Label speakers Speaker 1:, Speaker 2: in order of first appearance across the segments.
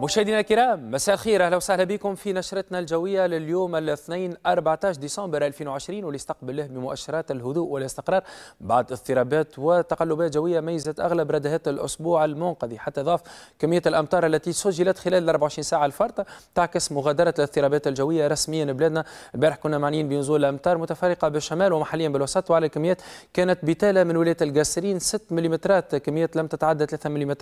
Speaker 1: مشاهدينا الكرام مساء الخير اهلا وسهلا بكم في نشرتنا الجويه لليوم الاثنين 14 ديسمبر 2020 ولاستقبله بمؤشرات الهدوء والاستقرار بعد اضطرابات وتقلبات جويه ميزت اغلب ردهات الاسبوع المنقضي حتى ضاف كميه الامطار التي سجلت خلال ال 24 ساعه الفارطه تعكس مغادره الاضطرابات الجويه رسميا بلادنا البارح كنا معنيين بنزول امطار متفرقه بالشمال ومحليا بالوسط وعلى الكميات كانت بتاله من ولايه القاسرين 6 ملم كميات لم تتعدى 3 ملم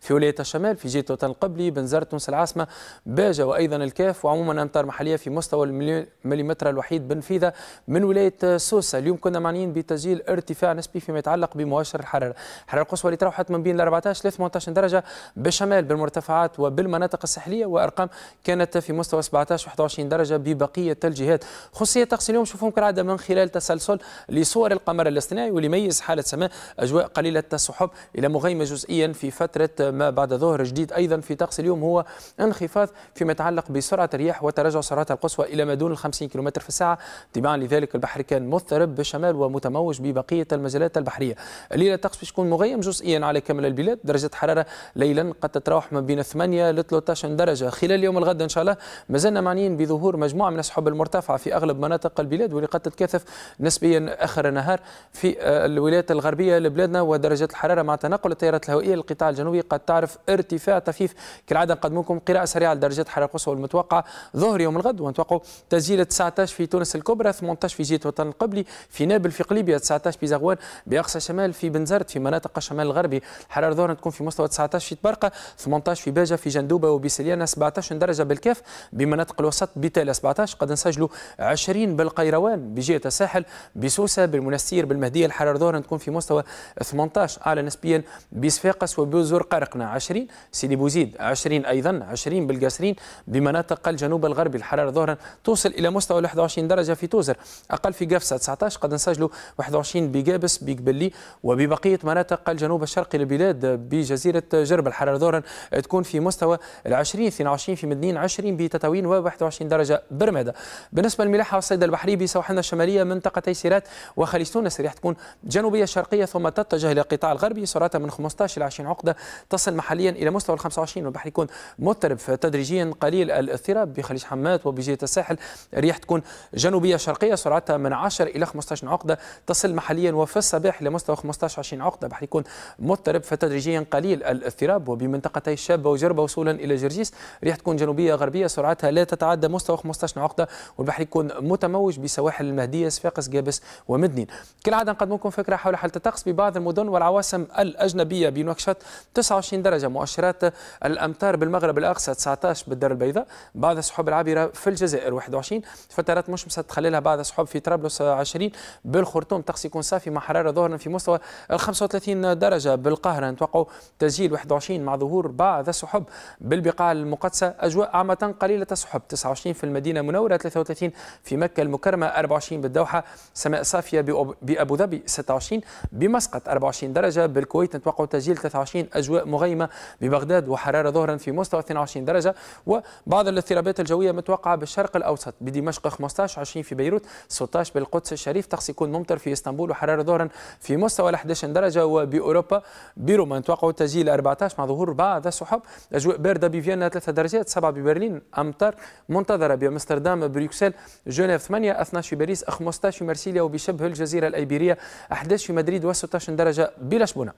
Speaker 1: في ولايه الشمال في جهه القبلي وزاره تونس العاصمه باجه وايضا الكاف وعموما امطار محليه في مستوى المليمتر الوحيد بنفيذه من ولايه سوسه اليوم كنا معنيين بتسجيل ارتفاع نسبي فيما يتعلق بمؤشر الحراره الحراره القصوى اللي تراوحت من بين 14 ل 18 درجه بالشمال بالمرتفعات وبالمناطق الساحليه وارقام كانت في مستوى 17 و 21 درجه ببقيه الجهات خصوصيه طقس اليوم شوفوهم كالعاده من خلال تسلسل لصور القمر الاصطناعي واللي يميز حاله سماء اجواء قليله السحب الى مغيمه جزئيا في فتره ما بعد ظهر جديد ايضا في طقس اليوم اليوم هو انخفاض فيما يتعلق بسرعه الرياح وتراجع سرعتها القصوى الى ما دون ال 50 كم في الساعه تباعا لذلك البحر كان مضطرب بالشمال ومتموج ببقيه المجالات البحريه الليله الطقس باش يكون مغيم جزئيا على كامل البلاد درجه حراره ليلا قد تتراوح ما بين 8 ل 13 درجه خلال يوم الغد ان شاء الله ما زلنا معنيين بظهور مجموعه من السحب المرتفعه في اغلب مناطق البلاد واللي قد تتكاثف نسبيا اخر النهار في الولايات الغربيه لبلادنا ودرجات الحراره مع تنقل التيارات الهوائيه للقطاع الجنوبي قد تعرف ارتفاع طفيف كالعاده عادة نقدمكم قراءة سريعة لدرجات حرارة القصوى المتوقعة ظهر يوم الغد ونتوقعوا تسجيل 19 في تونس الكبرى 18 في جيت وطن القبلي في نابل في قليبيا 19 في زغوان بأقصى شمال في بنزرت في مناطق الشمال الغربي الحرارة ظهرا تكون في مستوى 19 في تبرقة 18 في باجة في جندوبة وبسليانة 17 درجة بالكاف بمناطق الوسط بتالا 17 قد نسجلوا 20 بالقيروان بجهة الساحل بسوسة بالمنستير بالمهدية الحرارة ظهرا تكون في مستوى 18 أعلى نسبيا بصفاقس وبزور قرقنة 20 سيدي بوزيد 20 20 أيضا 20 بالجسرين بمناطق الجنوب الغربي الحرارة ظهرا توصل إلى مستوى 21 درجة في توزر أقل في قفصة 19 قد نسجلوا 21 بجابس بقبلي وببقية مناطق الجنوب الشرقي للبلاد بجزيرة جرب الحرارة ظهرا تكون في مستوى ال 20 22 في مدنين 20 بتتوين و 21 درجة برمادة بالنسبة للملاحة والصيد البحري بسواحلنا الشمالية منطقتي سيرات وخليج تونس راح تكون جنوبية شرقية ثم تتجه إلى القطاع الغربي سرعتها من 15 إلى 20 عقدة تصل محليا إلى مستوى ال 25 والبحر يكون مضطرب تدريجيا قليل الاضطراب بخليج حمات وبجهة الساحل رياح تكون جنوبية شرقية سرعتها من 10 إلى 15 عقدة تصل محليا وفي الصباح لمستوى 15 20 عقدة بحيث يكون مضطرب فتدريجيا قليل الاضطراب وبمنطقتي الشابة وجربة وصولا إلى جرجيس رياح تكون جنوبية غربية سرعتها لا تتعدى مستوى 15 عقدة والبحر يكون متموج بسواحل المهدية صفاقس جابس ومدنين كالعادة نقدم لكم فكرة حول حالة الطقس ببعض المدن والعواصم الأجنبية بنوكشوط 29 درجة مؤشرات الأمطار صار بالمغرب الاقصى 19 بالدار البيضاء بعض السحب العابره في الجزائر 21 فترات مش تخللها بعض السحب في طرابلس 20 بالخرطوم طقس يكون صافي مع حراره ظهرا في مستوى ال 35 درجه بالقاهره نتوقعوا تسجيل 21 مع ظهور بعض السحب بالبقاع المقدسه اجواء عامه قليله السحب 29 في المدينه المنوره 33 في مكه المكرمه 24 بالدوحه سماء صافيه بابو ظبي 26 بمسقط 24 درجه بالكويت نتوقعوا تسجيل 23 اجواء مغيمه ببغداد وحراره ظهرا في مستوى 22 درجة وبعض الاضطرابات الجوية متوقعة بالشرق الأوسط بدمشق 15 20 في بيروت 16 بالقدس الشريف طقس يكون ممطر في اسطنبول وحرارة ظهرا في مستوى 11 درجة وبأوروبا بروما نتوقعوا تسجيل 14 مع ظهور بعض السحب أجواء باردة بفيينا 3 درجات 7 ببرلين أمطار منتظرة بأمستردام بروكسل جنيف 8 12 في باريس 15 في مرسيليا وبشبه الجزيرة الأيبيرية 11 في مدريد و16 درجة بلشبونة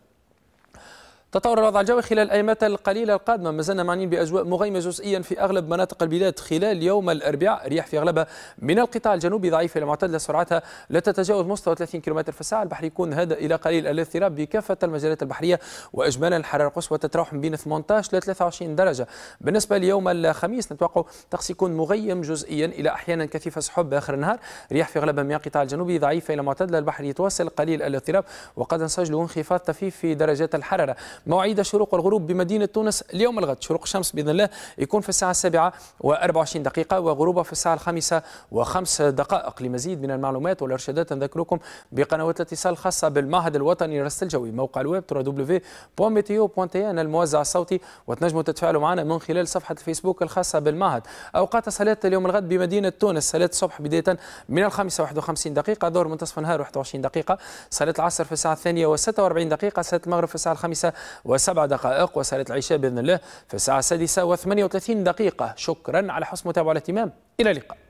Speaker 1: تطور الوضع الجوي خلال الايامات القليلة القادمة مازلنا معنيين بأجواء مغيمة جزئيا في أغلب مناطق البلاد خلال يوم الأربعاء رياح في أغلبها من القطاع الجنوبي ضعيفة إلى معتدلة سرعتها لا تتجاوز مستوى 30 كم في الساعة البحر يكون هذا إلى قليل الاضطراب بكافة المجالات البحرية وإجمالا الحرارة القصوى تتراوح بين 18 إلى 23 درجة بالنسبة ليوم الخميس نتوقع طقس يكون مغيم جزئيا إلى أحيانا كثيفة سحب آخر النهار رياح في أغلبها من القطاع الجنوبي ضعيفة إلى معتدلة البحر يتواصل قليل الاضطراب وقد نسجل انخفاض طفيف في درجات الحرارة موعد شروق والغروب بمدينة تونس اليوم الغد شروق الشمس بإذن الله يكون في الساعة 7 و24 دقيقة وغروبها في الساعة الخامسة وخمس دقائق لمزيد من المعلومات والإرشادات نذكركم بقنوات الاتصال الخاصة بالمعهد الوطني للرصد الجوي موقع الويب www.meteo.tn الموزع الصوتي وتنجموا تتفاعلوا معنا من خلال صفحة الفيسبوك الخاصة بالمعهد أوقات صلاة اليوم الغد بمدينة تونس صلاة الصبح بداية من الخامسة 51 دقيقة دور منتصف النهار 21 دقيقة صلاة العصر في الساعة الثانية و46 دقيقة صلاة المغرب في الساعة الخامسة وسبع دقائق وصلاه العشاء باذن الله في الساعه السادسه وثمانيه وثلاثين دقيقه شكرا على حسن متابعه الاهتمام الى اللقاء